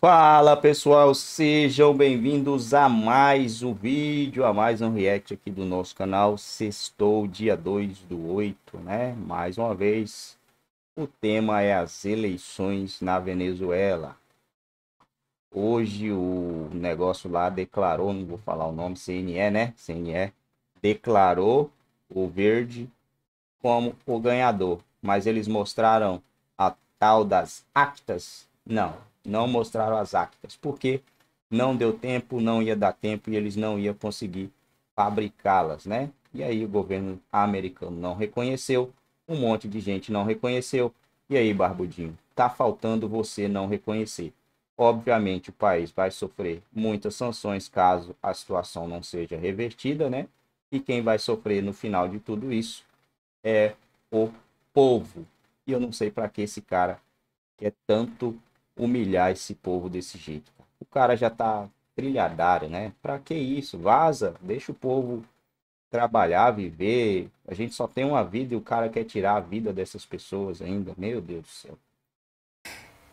Fala pessoal, sejam bem-vindos a mais um vídeo, a mais um react aqui do nosso canal Sextou, dia 2 do 8, né? Mais uma vez, o tema é as eleições na Venezuela. Hoje o negócio lá declarou, não vou falar o nome, CNE, né? CNE declarou o verde como o ganhador, mas eles mostraram a tal das actas? Não, não mostraram as actas, porque não deu tempo, não ia dar tempo e eles não iam conseguir fabricá-las, né? E aí o governo americano não reconheceu, um monte de gente não reconheceu. E aí, barbudinho, tá faltando você não reconhecer. Obviamente, o país vai sofrer muitas sanções caso a situação não seja revertida, né? E quem vai sofrer no final de tudo isso é o povo. E eu não sei para que esse cara quer é tanto humilhar esse povo desse jeito. O cara já tá trilhadário, né? Pra que isso? Vaza, deixa o povo trabalhar, viver. A gente só tem uma vida e o cara quer tirar a vida dessas pessoas ainda. Meu Deus do céu.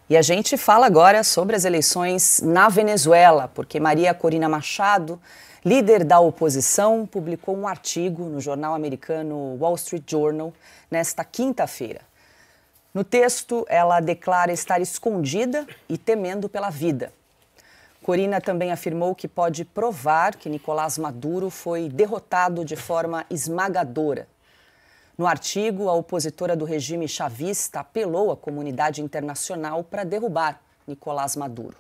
E a gente fala agora sobre as eleições na Venezuela, porque Maria Corina Machado, líder da oposição, publicou um artigo no jornal americano Wall Street Journal nesta quinta-feira. No texto, ela declara estar escondida e temendo pela vida. Corina também afirmou que pode provar que Nicolás Maduro foi derrotado de forma esmagadora. No artigo, a opositora do regime chavista apelou à comunidade internacional para derrubar Nicolás Maduro.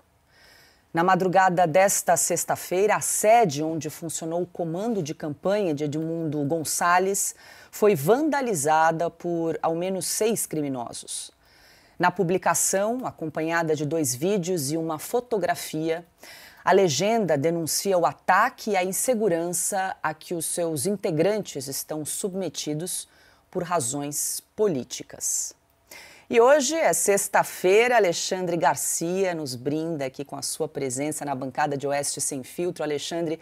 Na madrugada desta sexta-feira, a sede onde funcionou o comando de campanha de Edmundo Gonçalves foi vandalizada por ao menos seis criminosos. Na publicação, acompanhada de dois vídeos e uma fotografia, a legenda denuncia o ataque e a insegurança a que os seus integrantes estão submetidos por razões políticas. E hoje é sexta-feira, Alexandre Garcia nos brinda aqui com a sua presença na bancada de Oeste Sem Filtro. Alexandre,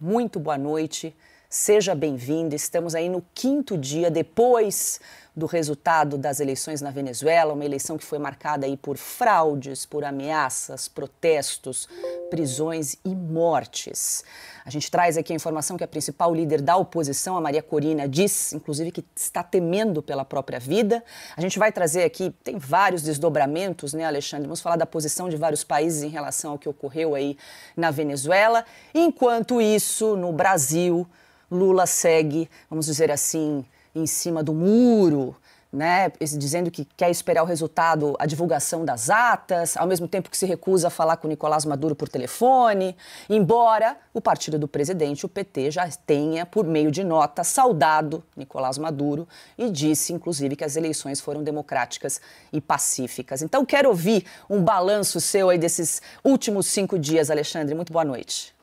muito boa noite, seja bem-vindo. Estamos aí no quinto dia depois do resultado das eleições na Venezuela, uma eleição que foi marcada aí por fraudes, por ameaças, protestos, prisões e mortes. A gente traz aqui a informação que a principal líder da oposição, a Maria Corina, diz, inclusive, que está temendo pela própria vida. A gente vai trazer aqui, tem vários desdobramentos, né, Alexandre? Vamos falar da posição de vários países em relação ao que ocorreu aí na Venezuela. Enquanto isso, no Brasil, Lula segue, vamos dizer assim, em cima do muro, né, dizendo que quer esperar o resultado, a divulgação das atas, ao mesmo tempo que se recusa a falar com Nicolás Maduro por telefone, embora o partido do presidente, o PT, já tenha, por meio de nota, saudado Nicolás Maduro e disse, inclusive, que as eleições foram democráticas e pacíficas. Então, quero ouvir um balanço seu aí desses últimos cinco dias, Alexandre. Muito boa noite.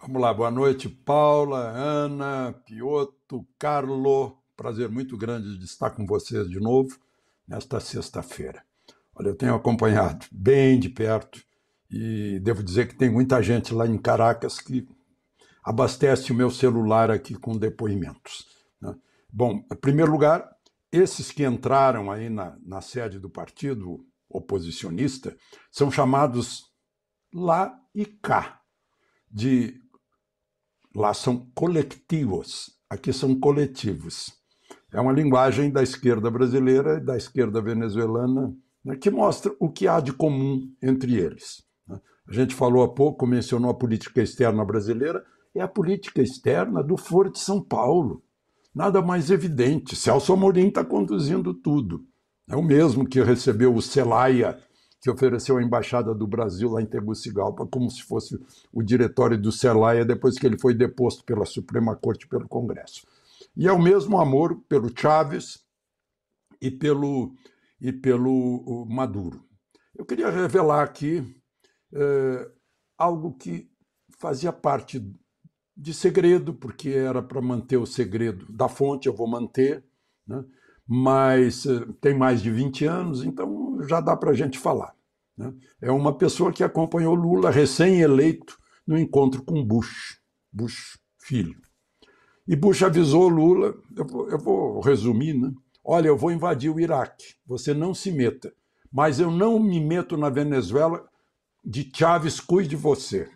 Vamos lá, boa noite, Paula, Ana, Pioto, Carlo Prazer muito grande de estar com vocês de novo nesta sexta-feira. Olha, eu tenho acompanhado bem de perto e devo dizer que tem muita gente lá em Caracas que abastece o meu celular aqui com depoimentos. Né? Bom, em primeiro lugar, esses que entraram aí na, na sede do partido oposicionista são chamados lá e cá de lá são coletivos, aqui são coletivos. É uma linguagem da esquerda brasileira e da esquerda venezuelana né, que mostra o que há de comum entre eles. Né? A gente falou há pouco, mencionou a política externa brasileira, é a política externa do Foro de São Paulo. Nada mais evidente. Celso Amorim está conduzindo tudo. É o mesmo que recebeu o Celaia, que ofereceu a Embaixada do Brasil lá em Tegucigalpa, como se fosse o diretório do Celaia, depois que ele foi deposto pela Suprema Corte e pelo Congresso. E é o mesmo amor pelo Chávez e pelo, e pelo Maduro. Eu queria revelar aqui é, algo que fazia parte de segredo, porque era para manter o segredo da fonte, eu vou manter, né? mas eh, tem mais de 20 anos, então já dá para a gente falar. Né? É uma pessoa que acompanhou Lula recém-eleito no encontro com Bush, Bush filho. E Bush avisou Lula, eu vou, eu vou resumir, né? Olha, eu vou invadir o Iraque, você não se meta. Mas eu não me meto na Venezuela de Chaves, cuide você.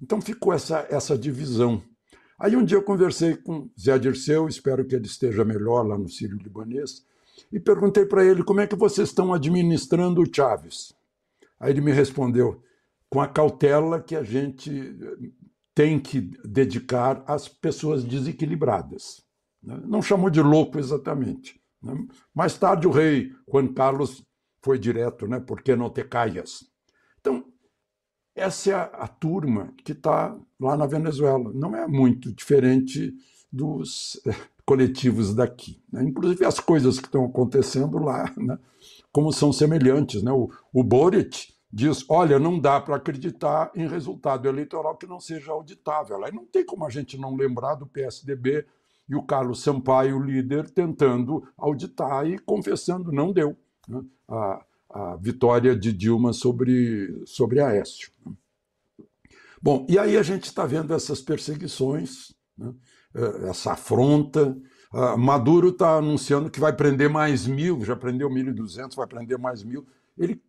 Então ficou essa, essa divisão. Aí um dia eu conversei com Zé Dirceu, espero que ele esteja melhor lá no Sírio Libanês, e perguntei para ele como é que vocês estão administrando o Chaves. Aí ele me respondeu, com a cautela que a gente tem que dedicar às pessoas desequilibradas. Né? Não chamou de louco exatamente. Né? Mais tarde, o rei Juan Carlos foi direto, né? Por que não te caias? Então, essa é a turma que está lá na Venezuela. Não é muito diferente dos eh, coletivos daqui. Né? Inclusive, as coisas que estão acontecendo lá, né? como são semelhantes. Né? O, o Boric diz: olha, não dá para acreditar em resultado eleitoral que não seja auditável. Aí não tem como a gente não lembrar do PSDB e o Carlos Sampaio, líder, tentando auditar e confessando não deu né? a, a, vitória de Dilma sobre, sobre Aécio. Né. Bom, e aí a gente está vendo essas perseguições, né? Eh, essa afronta. Ah, Maduro está anunciando que vai prender mais mil, já prendeu 1.200, vai prender mais mil. Ele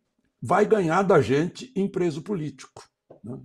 vai ganhar da gente em preso político. Né?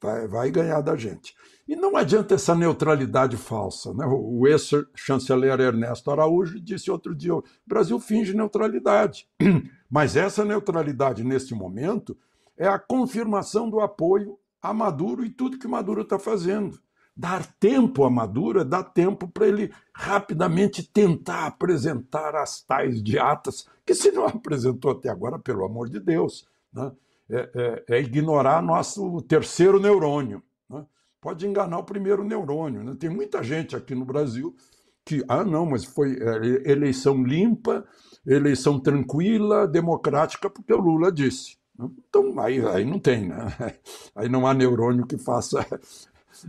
Vai, vai, ganhar da gente. E não adianta essa neutralidade falsa. Né? O ex-chanceler Ernesto Araújo disse outro dia: o Brasil finge neutralidade. Mas essa neutralidade, neste momento, é a confirmação do apoio a Maduro e tudo que Maduro está fazendo dar tempo à madura, dar tempo para ele rapidamente tentar apresentar as tais diatas, que se não apresentou até agora, pelo amor de Deus, né? é, é, é, ignorar nosso terceiro neurônio. Né? Pode enganar o primeiro neurônio. Né? Tem muita gente aqui no Brasil que, ah, não, mas foi é, eleição limpa, eleição tranquila, democrática, porque o Lula disse. Né? Então, aí, aí não tem, né? Aí não há neurônio que faça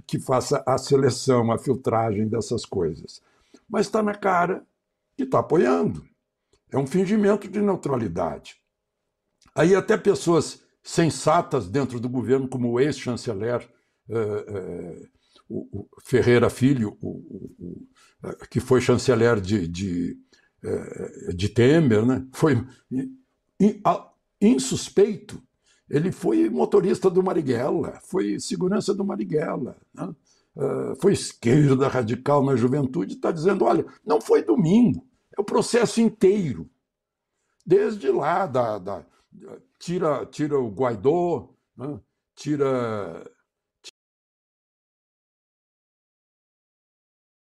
que faça a seleção, a filtragem dessas coisas. Mas está na cara que está apoiando. É um fingimento de neutralidade. Aí até pessoas sensatas dentro do governo, como o ex-chanceler eh, eh, Ferreira Filho, o, o, o, eh, que foi chanceler de, de, eh, de Temer, né? foi insuspeito ele foi motorista do Marighella, foi segurança do Marighella, né? Ah, foi esquerda radical na juventude, está dizendo: olha, não foi domingo, é o processo inteiro. Desde lá, da, da tira, tira o Guaidó, né? tira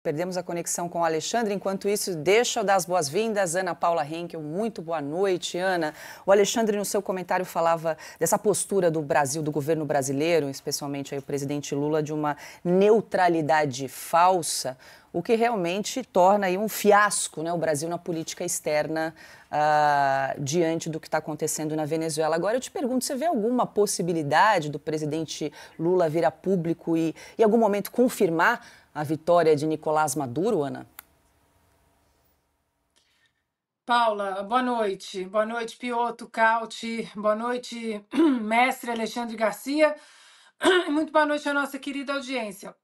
Perdemos a conexão com o Alexandre. Enquanto isso, deixa eu dar as boas-vindas. Ana Paula Henkel, muito boa noite, Ana. O Alexandre, no seu comentário, falava dessa postura do Brasil, do governo brasileiro, especialmente aí, o presidente Lula, de uma neutralidade falsa, o que realmente torna aí, um fiasco né, o Brasil na política externa ah, diante do que está acontecendo na Venezuela. Agora, eu te pergunto: você vê alguma possibilidade do presidente Lula vir a público e, em algum momento, confirmar? a vitória de Nicolás Maduro, Ana? Paula, boa noite. Boa noite, Pioto, Cauti. Boa noite, mestre Alexandre Garcia. Muito boa noite à nossa querida audiência.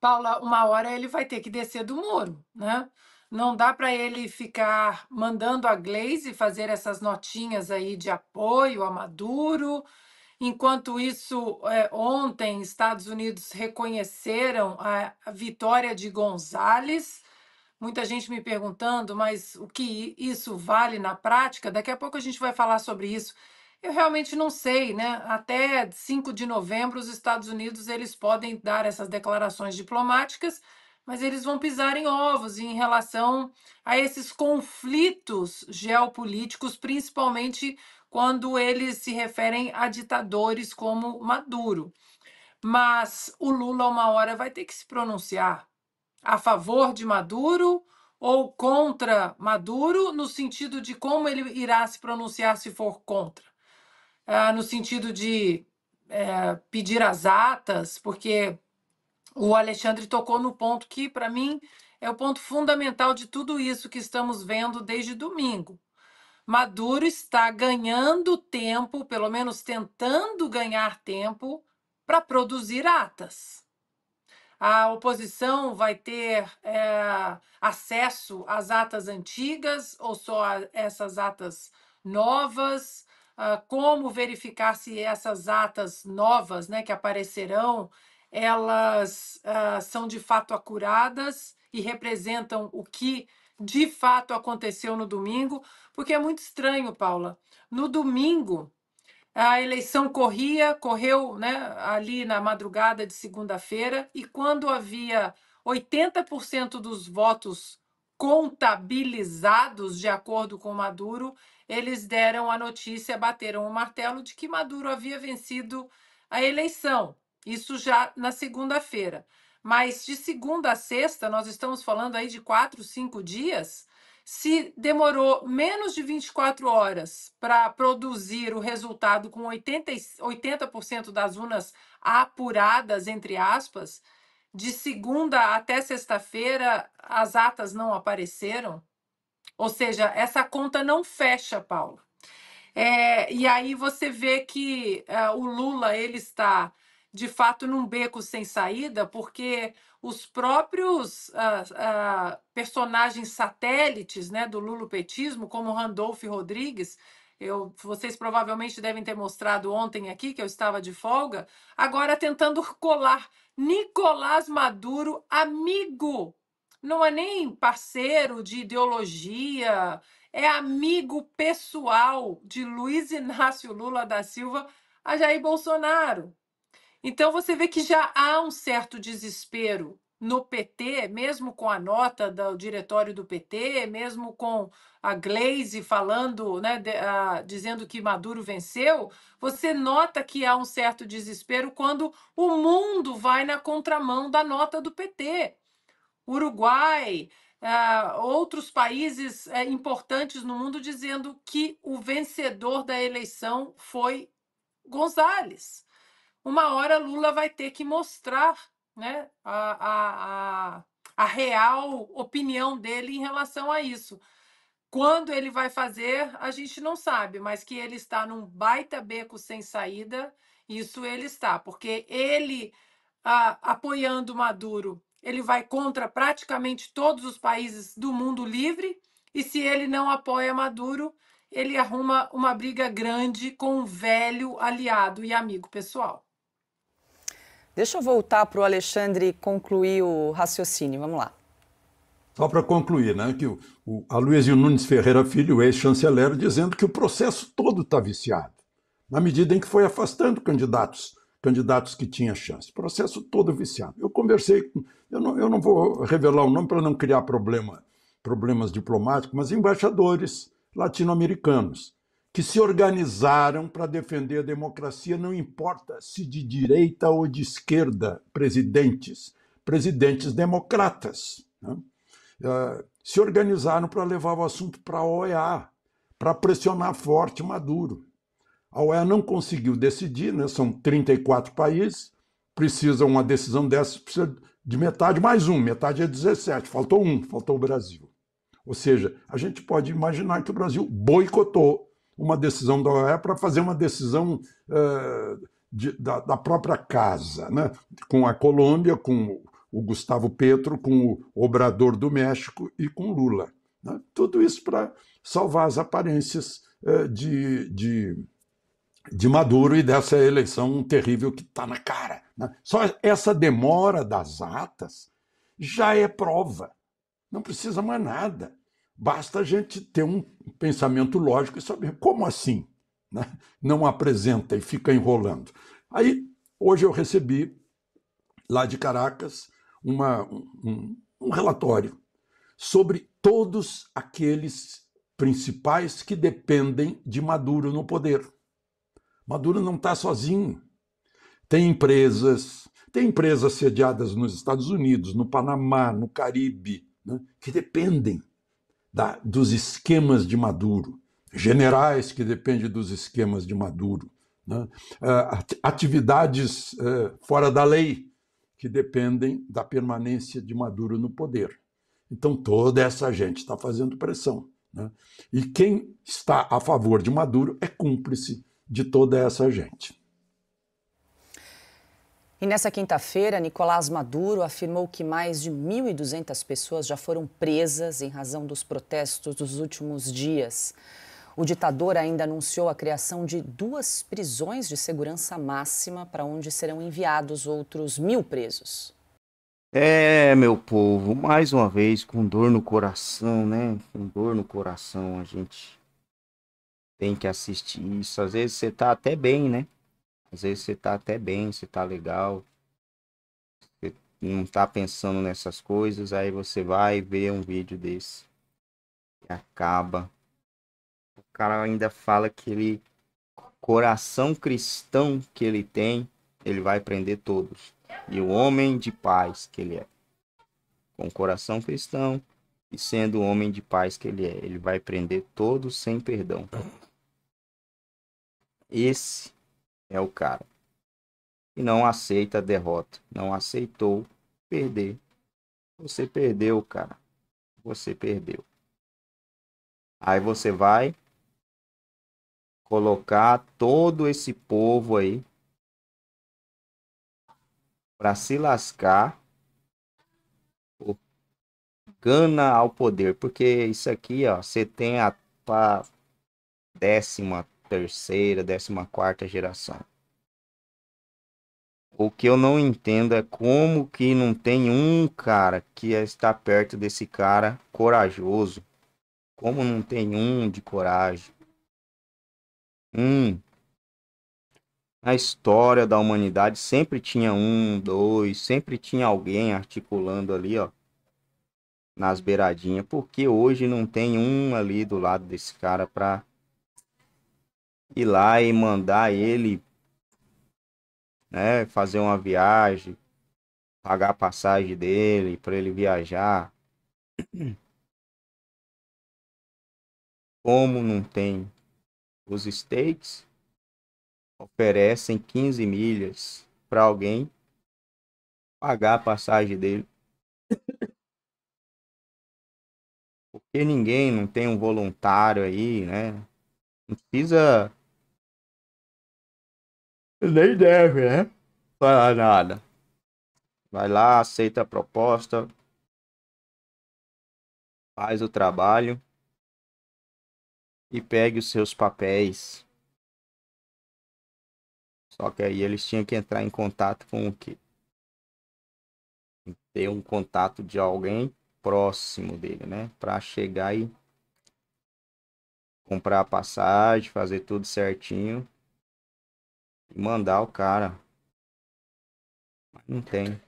Paula, uma hora ele vai ter que descer do muro, né? Não dá para ele ficar mandando a Glaze fazer essas notinhas aí de apoio a Maduro, Enquanto isso, é, ontem, Estados Unidos reconheceram a, a vitória de Gonzales. Muita gente me perguntando, mas o que isso vale na prática? Daqui a pouco a gente vai falar sobre isso. Eu realmente não sei, né? Até 5 de novembro, os Estados Unidos eles podem dar essas declarações diplomáticas, mas eles vão pisar em ovos em relação a esses conflitos geopolíticos, principalmente quando eles se referem a ditadores como Maduro. Mas o Lula, uma hora, vai ter que se pronunciar a favor de Maduro ou contra Maduro, no sentido de como ele irá se pronunciar se for contra. Ah, no sentido de é, pedir as atas, porque o Alexandre tocou no ponto que, para mim, é o ponto fundamental de tudo isso que estamos vendo desde domingo. Maduro está ganhando tempo, pelo menos tentando ganhar tempo, para produzir atas. A oposição vai ter é, acesso às atas antigas ou só a essas atas novas? Uh, como verificar se essas atas novas né, que aparecerão elas uh, são de fato acuradas e representam o que de fato aconteceu no domingo, porque é muito estranho, Paula. No domingo, a eleição corria, correu né, ali na madrugada de segunda-feira, e quando havia 80% dos votos contabilizados, de acordo com Maduro, eles deram a notícia, bateram o martelo de que Maduro havia vencido a eleição. Isso já na segunda-feira mas de segunda a sexta, nós estamos falando aí de quatro, cinco dias. Se demorou menos de 24 horas para produzir o resultado com 80%, 80 das urnas apuradas, entre aspas, de segunda até sexta-feira as atas não apareceram? Ou seja, essa conta não fecha, Paulo. É, e aí você vê que uh, o Lula ele está de fato num beco sem saída, porque os próprios uh, uh, personagens satélites né, do lulopetismo, como Randolph Rodrigues, eu, vocês provavelmente devem ter mostrado ontem aqui que eu estava de folga, agora tentando colar Nicolás Maduro, amigo, não é nem parceiro de ideologia, é amigo pessoal de Luiz Inácio Lula da Silva a Jair Bolsonaro. Então você vê que já há um certo desespero no PT, mesmo com a nota do diretório do PT, mesmo com a Glaze falando, né, de, a, dizendo que Maduro venceu, você nota que há um certo desespero quando o mundo vai na contramão da nota do PT. Uruguai, a, ah, outros países eh, importantes no mundo dizendo que o vencedor da eleição foi Gonzales uma hora Lula vai ter que mostrar né, a, a, a, a real opinião dele em relação a isso. Quando ele vai fazer, a gente não sabe, mas que ele está num baita beco sem saída, isso ele está, porque ele apoiando Maduro, ele vai contra praticamente todos os países do mundo livre, e se ele não apoia Maduro, ele arruma uma briga grande com um velho aliado e amigo pessoal. Deixa eu voltar para o Alexandre concluir o raciocínio. Vamos lá. Só para concluir, né, que o, o Aloysio Nunes Ferreira Filho, ex-chanceler, dizendo que o processo todo está viciado, na medida em que foi afastando candidatos, candidatos que tinham chance. Processo todo viciado. Eu conversei, com, eu não, eu não vou revelar o nome para não criar problema, problemas diplomáticos, mas embaixadores latino-americanos que se organizaram para defender a democracia, não importa se de direita ou de esquerda, presidentes, presidentes democratas. Né? Ah, se organizaram para levar o assunto para a OEA, para pressionar forte Maduro. A OEA não conseguiu decidir, né? são 34 países, precisa uma decisão dessa, precisa de metade mais um, metade é 17, faltou um, faltou o Brasil. Ou seja, a gente pode imaginar que o Brasil boicotou uma decisão da OEA para fazer uma decisão uh, de, da, da, própria casa, né? com a Colômbia, com o Gustavo Petro, com o Obrador do México e com Lula. Né? Tudo isso para salvar as aparências uh, de, de, de, Maduro e dessa eleição terrível que está na cara. Né? Só essa demora das atas já é prova. Não precisa mais nada. Basta a gente ter um pensamento lógico e saber como assim né? não apresenta e fica enrolando. Aí, hoje eu recebi, lá de Caracas, uma, um, um relatório sobre todos aqueles principais que dependem de Maduro no poder. Maduro não está sozinho. Tem empresas, tem empresas sediadas nos Estados Unidos, no Panamá, no Caribe, né, que dependem da, dos esquemas de Maduro, generais que dependem dos esquemas de Maduro, né? Ah, atividades eh, fora da lei que dependem da permanência de Maduro no poder. Então, toda essa gente está fazendo pressão. Né? E quem está a favor de Maduro é cúmplice de toda essa gente. E nessa quinta-feira, Nicolás Maduro afirmou que mais de 1.200 pessoas já foram presas em razão dos protestos dos últimos dias. O ditador ainda anunciou a criação de duas prisões de segurança máxima para onde serão enviados outros mil presos. É, meu povo, mais uma vez com dor no coração, né? Com dor no coração a gente tem que assistir isso. Às vezes você tá até bem, né? Às vezes você tá até bem, você tá legal, você não tá pensando nessas coisas, aí você vai ver um vídeo desse e acaba. O cara ainda fala que ele, coração cristão que ele tem, ele vai prender todos. E o homem de paz que ele é. Com coração cristão e sendo o homem de paz que ele é, ele vai prender todos sem perdão. Esse é o cara. E não aceita a derrota. Não aceitou perder. Você perdeu, cara. Você perdeu. Aí você vai colocar todo esse povo aí para se lascar por gana ao poder, porque isso aqui, ó, você tem a décima terceira, décima quarta geração. O que eu não entendo é como que não tem um cara que está perto desse cara corajoso. Como não tem um de coragem. Um. Na história da humanidade sempre tinha um, dois, sempre tinha alguém articulando ali, ó nas beiradinhas, porque hoje não tem um ali do lado desse cara para ir lá e mandar ele né, fazer uma viagem, pagar a passagem dele para ele viajar. Como não tem os steaks, oferecem 15 milhas para alguém pagar a passagem dele. Porque ninguém não tem um voluntário aí, né? Não precisa nem deve, né? para é nada. Vai lá, aceita a proposta. Faz o trabalho. E pegue os seus papéis. Só que aí eles tinham que entrar em contato com o quê? Ter um contato de alguém próximo dele, né? Para chegar e comprar a passagem, fazer tudo certinho mandar o cara. não tem.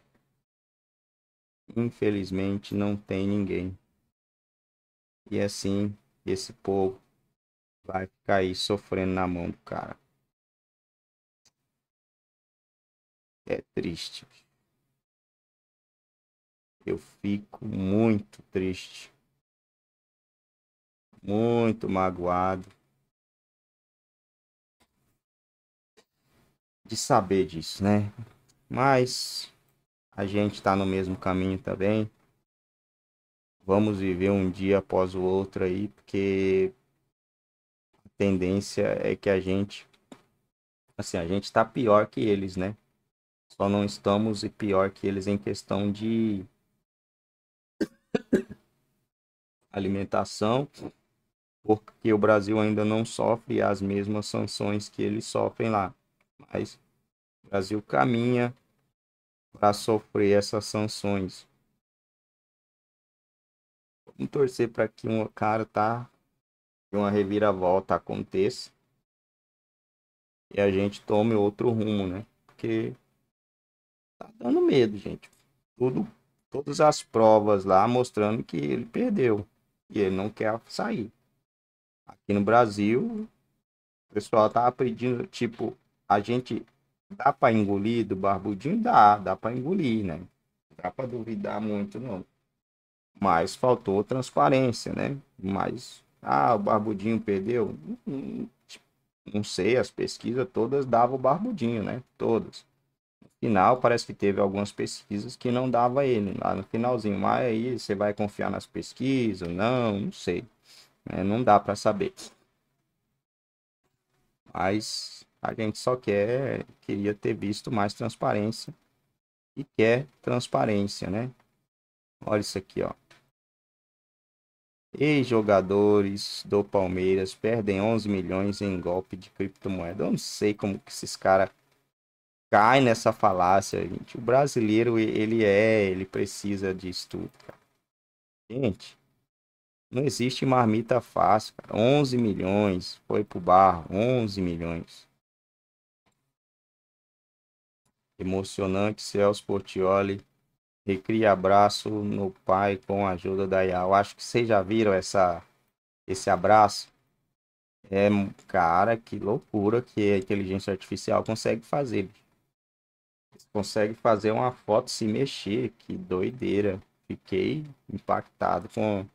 Infelizmente não tem ninguém. E assim, esse povo vai ficar aí sofrendo na mão do cara. É triste. Eu fico muito triste. Muito magoado de saber disso, né? Mas a gente está no mesmo caminho também. Vamos viver um dia após o outro aí, porque a tendência é que a gente, assim, a gente está pior que eles, né? Só não estamos e pior que eles em questão de alimentação, porque o Brasil ainda não sofre as mesmas sanções que eles sofrem lá mais o Brasil caminha para sofrer essas sanções. Vamos torcer para que um cara tá que uma reviravolta aconteça e a gente tome outro rumo, né? Porque tá dando medo, gente. Tudo, todas as provas lá mostrando que ele perdeu e ele não quer sair. Aqui no Brasil, o pessoal tá pedindo tipo a gente dá para engolir do barbudinho? Dá, dá para engolir, né? Dá para duvidar muito, não. Mas faltou transparência, né? Mas, ah, o barbudinho perdeu? Hum, não sei, as pesquisas todas davam o barbudinho, né? Todas. No final, parece que teve algumas pesquisas que não dava ele, lá no finalzinho. Mas aí você vai confiar nas pesquisas? Não, não sei. Né? Não dá para saber. Mas a gente só quer, queria ter visto mais transparência e quer transparência, né? Olha isso aqui, ó. Ex-jogadores do Palmeiras perdem 11 milhões em golpe de criptomoeda. Eu não sei como que esses caras caem nessa falácia, gente. O brasileiro, ele é, ele precisa de estudo, cara. Gente, não existe marmita fácil, cara. 11 milhões, foi pro barro, 11 milhões. Emocionante, Celso Portioli recria abraço no pai com a ajuda da IA. Eu acho que vocês já viram essa, esse abraço. É, cara, que loucura que a inteligência artificial consegue fazer. Consegue fazer uma foto se mexer, que doideira. Fiquei impactado com,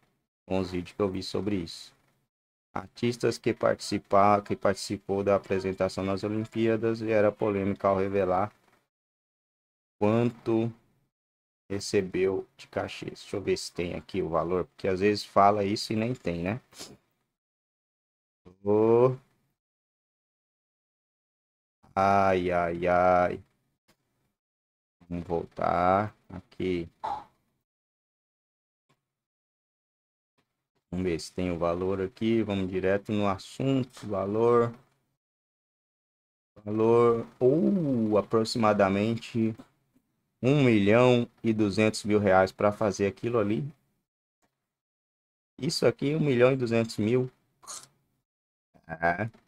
com os vídeos que eu vi sobre isso. Artistas que, participar, que participou da apresentação nas Olimpíadas e era polêmica ao revelar quanto recebeu de cachê. Deixa eu ver se tem aqui o valor, porque às vezes fala isso e nem tem, né? Vou... Ai, ai, ai. Vamos voltar aqui. Vamos ver se tem o valor aqui. Vamos direto no assunto. Valor. Valor. Ou uh, aproximadamente 1 milhão e 200 mil reais para fazer aquilo ali. Isso aqui, 1 milhão e 200 mil. Ah,